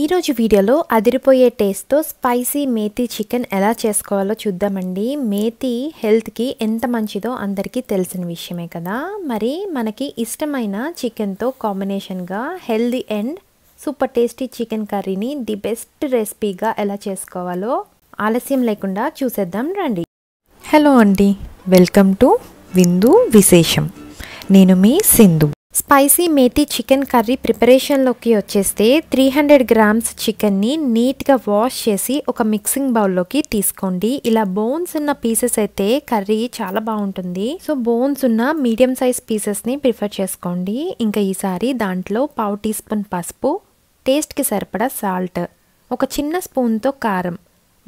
ఈరోజు వీడియోలో అదిరిపోయే టేస్ట్తో స్పైసీ మేతి చికెన్ ఎలా చేసుకోవాలో చూద్దామండి మేతి హెల్త్కి ఎంత మంచిదో అందరికీ తెలిసిన విషయమే కదా మరి మనకి ఇష్టమైన చికెన్తో కాంబినేషన్గా healthy and super tasty chicken కర్రీని ది బెస్ట్ రెసిపీగా ఎలా చేసుకోవాలో ఆలస్యం లేకుండా చూసేద్దాం రండి హలో అండి వెల్కమ్ టు విందు విశేషం నేను మీ Sindhu spicy methi chicken curry ప్రిపరేషన్లోకి వచ్చేస్తే త్రీ హండ్రెడ్ గ్రామ్స్ చికెన్ని నీట్గా వాష్ చేసి ఒక మిక్సింగ్ బౌల్లోకి తీసుకోండి ఇలా బోన్స్ ఉన్న పీసెస్ అయితే కర్రీ చాలా బాగుంటుంది సో బోన్స్ ఉన్న మీడియం సైజ్ పీసెస్ని ప్రిఫర్ చేసుకోండి ఇంకా ఈసారి దాంట్లో పావు టీ స్పూన్ పసుపు టేస్ట్కి సరిపడా సాల్ట్ ఒక చిన్న స్పూన్తో కారం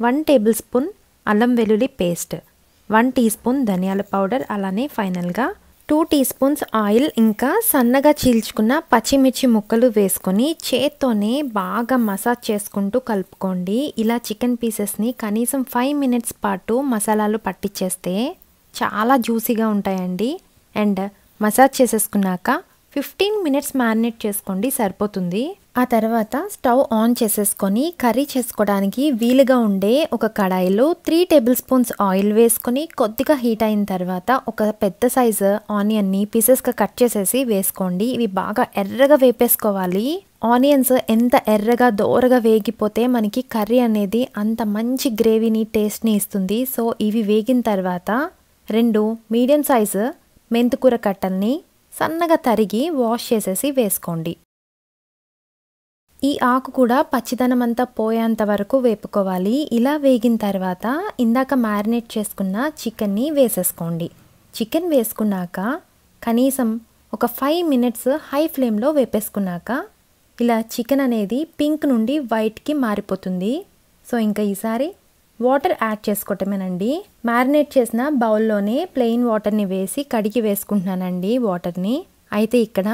వన్ టేబుల్ స్పూన్ అల్లం వెల్లుల్లి పేస్ట్ వన్ టీ స్పూన్ ధనియాల పౌడర్ అలానే ఫైనల్గా టూ టీ స్పూన్స్ ఆయిల్ ఇంకా సన్నగా చీల్చుకున్న పచ్చిమిర్చి ముక్కలు వేసుకొని చేత్తోనే బాగా మసాజ్ చేసుకుంటూ కలుపుకోండి ఇలా చికెన్ పీసెస్ని కనీసం ఫైవ్ మినిట్స్ పాటు మసాలాలు పట్టించేస్తే చాలా జ్యూసీగా ఉంటాయండి అండ్ మసాజ్ చేసేసుకున్నాక ఫిఫ్టీన్ మినిట్స్ మ్యారినేట్ చేసుకోండి సరిపోతుంది ఆ తర్వాత స్టవ్ ఆన్ చేసేసుకొని కర్రీ చేసుకోవడానికి వీలుగా ఉండే ఒక కడాయిలో త్రీ టేబుల్ స్పూన్స్ ఆయిల్ వేసుకొని కొద్దిగా హీట్ అయిన తర్వాత ఒక పెద్ద సైజు ఆనియన్ని పీసెస్గా కట్ చేసేసి వేసుకోండి ఇవి బాగా ఎర్రగా వేపేసుకోవాలి ఆనియన్స్ ఎంత ఎర్రగా దోరగా వేగిపోతే మనకి కర్రీ అనేది అంత మంచి గ్రేవీని టేస్ట్ని ఇస్తుంది సో ఇవి వేగిన తర్వాత రెండు మీడియం సైజు మెంతుకూర కట్టల్ని సన్నగా తరిగి వాష్ చేసేసి వేసుకోండి ఈ ఆకు కూడా పచ్చిదనం అంతా పోయేంత వరకు వేపుకోవాలి ఇలా వేగిన తర్వాత ఇందాక మ్యారినేట్ చేసుకున్న చికెన్ని వేసేసుకోండి చికెన్ వేసుకున్నాక కనీసం ఒక ఫైవ్ మినిట్స్ హై ఫ్లేమ్లో వేపేసుకున్నాక ఇలా చికెన్ అనేది పింక్ నుండి వైట్కి మారిపోతుంది సో ఇంకా ఈసారి వాటర్ యాడ్ చేసుకోవటమేనండి మ్యారినేట్ చేసిన బౌల్లోనే ప్లెయిన్ వాటర్ని వేసి కడిగి వేసుకుంటున్నానండి వాటర్ని అయితే ఇక్కడ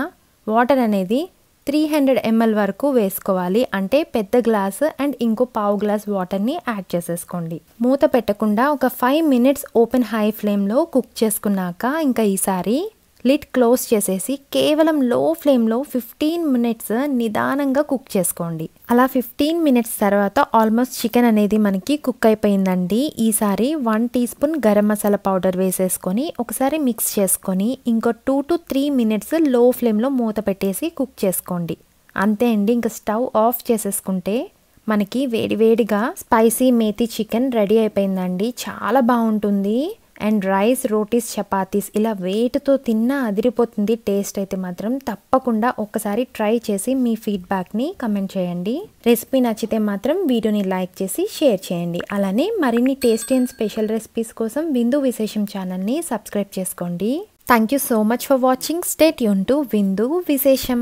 వాటర్ అనేది త్రీ హండ్రెడ్ ఎంఎల్ వరకు వేసుకోవాలి అంటే పెద్ద గ్లాస్ అండ్ ఇంకో పావు గ్లాస్ వాటర్ని యాడ్ చేసేసుకోండి మూత పెట్టకుండా ఒక ఫైవ్ మినిట్స్ ఓపెన్ హై ఫ్లేమ్లో కుక్ చేసుకున్నాక ఇంకా ఈసారి లిట్ క్లోజ్ చేసేసి కేవలం లో ఫ్లేమ్లో ఫిఫ్టీన్ మినిట్స్ నిదానంగా కుక్ చేసుకోండి అలా ఫిఫ్టీన్ మినిట్స్ తర్వాత ఆల్మోస్ట్ చికెన్ అనేది మనకి కుక్ అయిపోయిందండి ఈసారి one teaspoon garam masala powder వేసేసుకొని ఒకసారి మిక్స్ చేసుకొని ఇంకో టూ టు త్రీ మినిట్స్ లో ఫ్లేమ్లో మూత పెట్టేసి కుక్ చేసుకోండి అంతే అండి ఇంకా స్టవ్ ఆఫ్ చేసేసుకుంటే మనకి వేడివేడిగా స్పైసీ మేతి చికెన్ రెడీ అయిపోయిందండి చాలా బాగుంటుంది అండ్ రైస్ రోటీస్ చపాతీస్ ఇలా వెయిట్తో తిన్నా అదిరిపోతుంది టేస్ట్ అయితే మాత్రం తప్పకుండా ఒక్కసారి ట్రై చేసి మీ ఫీడ్బ్యాక్ని కమెంట్ చేయండి రెసిపీ నచ్చితే మాత్రం వీడియోని లైక్ చేసి షేర్ చేయండి అలానే మరిన్ని టేస్టీ అండ్ స్పెషల్ రెసిపీస్ కోసం విందు విశేషం ఛానల్ని సబ్స్క్రైబ్ చేసుకోండి thank you so much for watching stay యూన్ టు విందు విశేషం